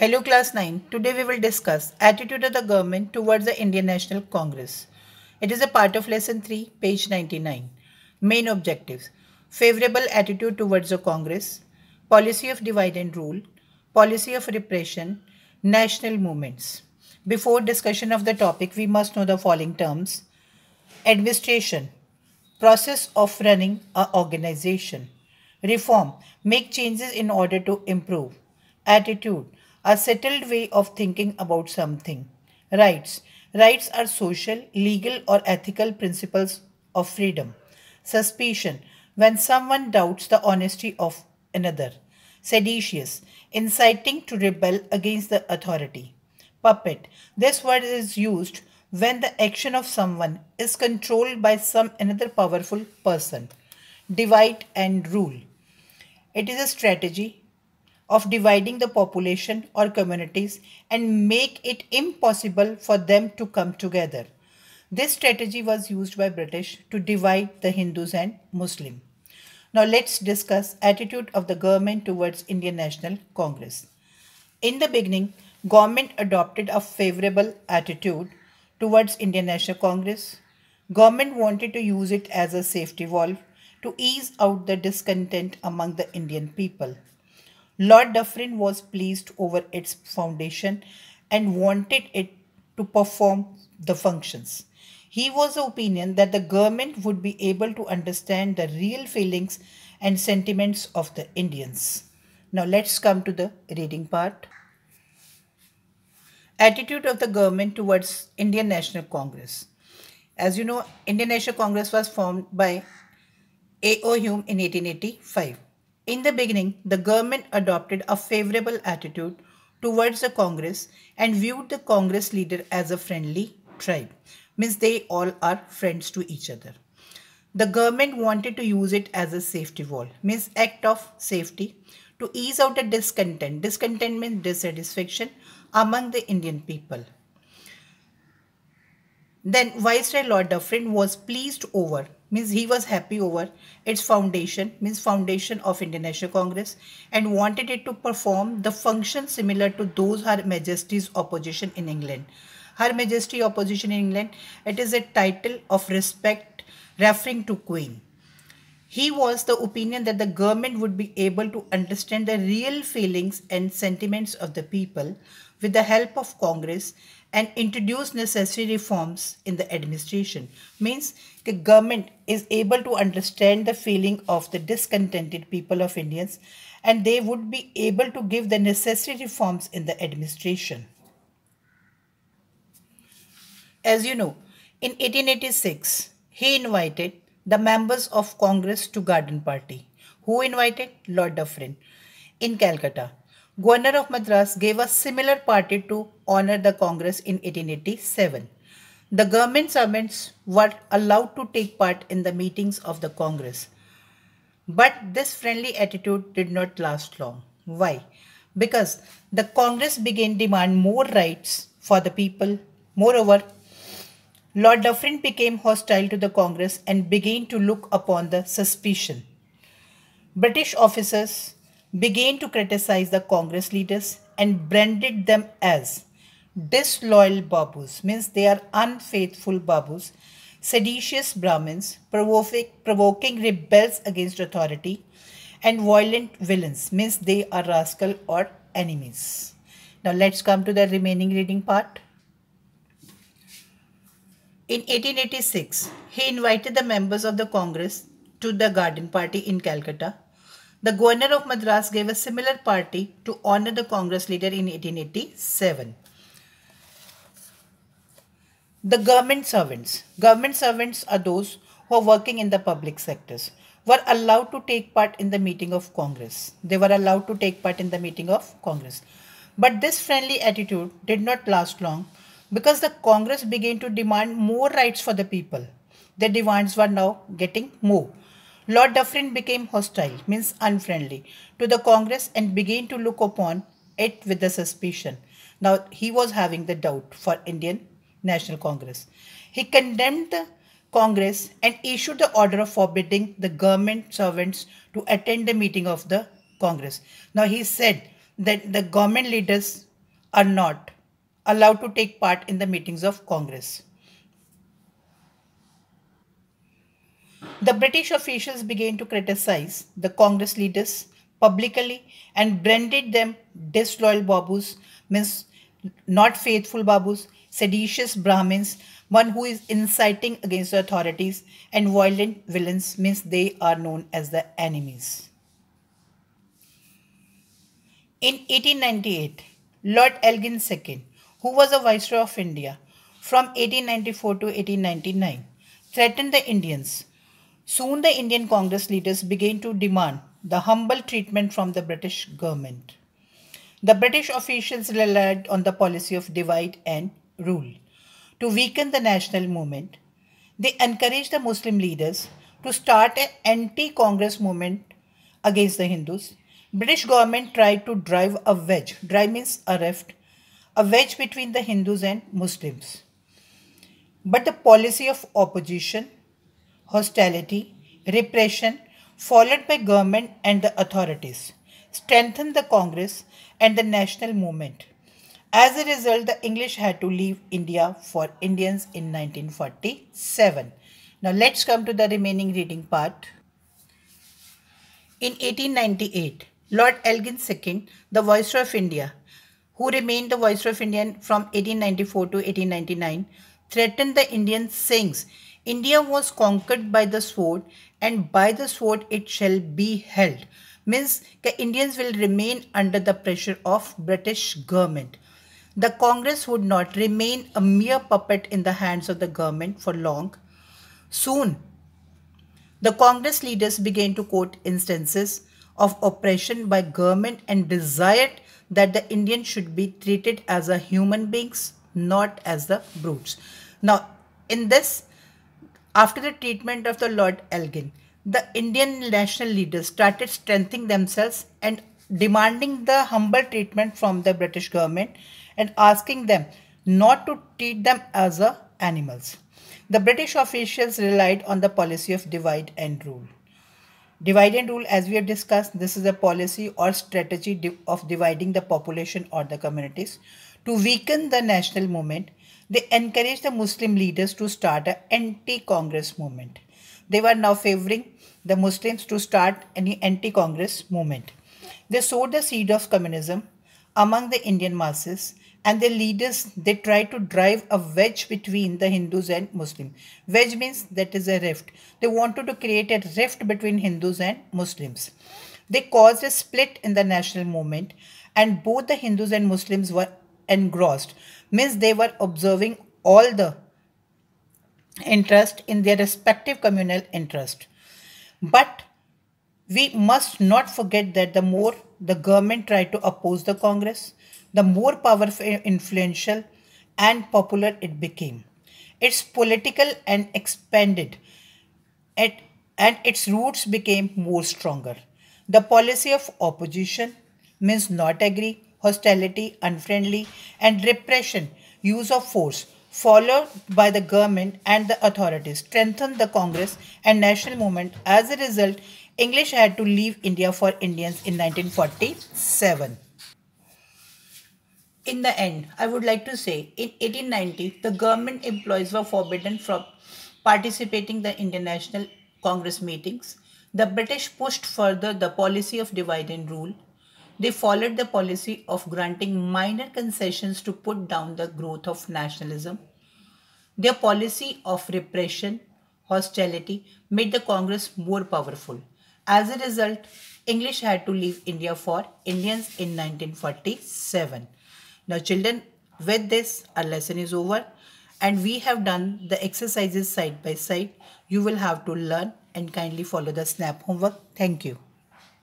Hello class 9. Today we will discuss attitude of the government towards the Indian National Congress. It is a part of lesson 3 page 99. Main objectives. Favorable attitude towards the Congress. Policy of divide and rule. Policy of repression. National movements. Before discussion of the topic we must know the following terms. Administration. Process of running a organization. Reform. Make changes in order to improve. Attitude a settled way of thinking about something. Rights. Rights are social, legal or ethical principles of freedom. Suspicion. When someone doubts the honesty of another. Seditious. Inciting to rebel against the authority. Puppet. This word is used when the action of someone is controlled by some another powerful person. Divide and rule. It is a strategy of dividing the population or communities and make it impossible for them to come together. This strategy was used by British to divide the Hindus and Muslim. Now let's discuss attitude of the government towards Indian National Congress. In the beginning, government adopted a favorable attitude towards Indian National Congress. Government wanted to use it as a safety valve to ease out the discontent among the Indian people. Lord Dufferin was pleased over its foundation and wanted it to perform the functions. He was of opinion that the government would be able to understand the real feelings and sentiments of the Indians. Now let's come to the reading part. Attitude of the government towards Indian National Congress. As you know, Indian National Congress was formed by A.O. Hume in 1885. In the beginning, the government adopted a favorable attitude towards the Congress and viewed the Congress leader as a friendly tribe. Means they all are friends to each other. The government wanted to use it as a safety wall, means act of safety, to ease out the discontent. Discontent means dissatisfaction among the Indian people. Then Viceroy Lord Dufferin was pleased over means he was happy over its foundation means foundation of Indian National Congress and wanted it to perform the function similar to those Her Majesty's opposition in England. Her Majesty opposition in England it is a title of respect referring to Queen. He was the opinion that the government would be able to understand the real feelings and sentiments of the people with the help of Congress and introduce necessary reforms in the administration. Means the government is able to understand the feeling of the discontented people of Indians and they would be able to give the necessary reforms in the administration. As you know, in 1886, he invited the members of Congress to Garden Party. Who invited? Lord Dufferin in Calcutta. Governor of Madras gave a similar party to honor the Congress in 1887. The government servants were allowed to take part in the meetings of the Congress. But this friendly attitude did not last long. Why? Because the Congress began demand more rights for the people. Moreover, Lord Dufferin became hostile to the Congress and began to look upon the suspicion. British officers began to criticize the Congress leaders and branded them as disloyal babus, means they are unfaithful babus, seditious Brahmins, provoking rebels against authority, and violent villains, means they are rascal or enemies. Now let's come to the remaining reading part. In 1886, he invited the members of the Congress to the garden party in Calcutta. The governor of Madras gave a similar party to honor the Congress leader in 1887. The government servants. Government servants are those who are working in the public sectors were allowed to take part in the meeting of Congress. They were allowed to take part in the meeting of Congress. But this friendly attitude did not last long because the Congress began to demand more rights for the people. The demands were now getting more. Lord Dufferin became hostile, means unfriendly, to the Congress and began to look upon it with the suspicion. Now he was having the doubt for Indian National Congress. He condemned the Congress and issued the order of forbidding the government servants to attend the meeting of the Congress. Now he said that the government leaders are not allowed to take part in the meetings of Congress. The British officials began to criticize the Congress leaders publicly and branded them disloyal babus, means not faithful Babus, seditious Brahmins, one who is inciting against the authorities, and violent villains means they are known as the enemies. In 1898, Lord Elgin II, who was a Viceroy of India from 1894 to 1899, threatened the Indians. Soon the Indian Congress leaders began to demand the humble treatment from the British government. The British officials relied on the policy of divide and rule to weaken the national movement. They encouraged the Muslim leaders to start an anti-Congress movement against the Hindus. British government tried to drive a wedge. Drive means a rift. A wedge between the Hindus and Muslims. But the policy of opposition, hostility, repression, followed by government and the authorities strengthened the Congress and the national movement. As a result, the English had to leave India for Indians in 1947. Now let's come to the remaining reading part. In 1898, Lord Elgin second the Viceroy of India, who remained the Viceroy of India from 1894 to 1899, threatened the Indian saying, India was conquered by the sword and by the sword it shall be held means the Indians will remain under the pressure of British government. The Congress would not remain a mere puppet in the hands of the government for long. Soon, the Congress leaders began to quote instances of oppression by government and desired that the Indians should be treated as a human beings, not as the brutes. Now, in this, after the treatment of the Lord Elgin, the Indian national leaders started strengthening themselves and demanding the humble treatment from the British government and asking them not to treat them as a animals. The British officials relied on the policy of divide and rule. Divide and rule, as we have discussed, this is a policy or strategy of dividing the population or the communities. To weaken the national movement, they encouraged the Muslim leaders to start an anti-Congress movement. They were now favoring the Muslims to start an anti-Congress movement. They sowed the seed of communism among the Indian masses and their leaders, they tried to drive a wedge between the Hindus and Muslims. Wedge means that is a rift. They wanted to create a rift between Hindus and Muslims. They caused a split in the national movement and both the Hindus and Muslims were engrossed. Means they were observing all the interest in their respective communal interest. But we must not forget that the more the government tried to oppose the Congress, the more powerful, influential, and popular it became. Its political and expanded, it, and its roots became more stronger. The policy of opposition means not agree, hostility, unfriendly, and repression, use of force followed by the government and the authorities, strengthened the Congress and national movement. As a result, English had to leave India for Indians in 1947. In the end, I would like to say in 1890, the government employees were forbidden from participating the international Congress meetings. The British pushed further the policy of divide and rule they followed the policy of granting minor concessions to put down the growth of nationalism. Their policy of repression, hostility made the Congress more powerful. As a result, English had to leave India for Indians in 1947. Now children, with this our lesson is over and we have done the exercises side by side. You will have to learn and kindly follow the SNAP homework. Thank you.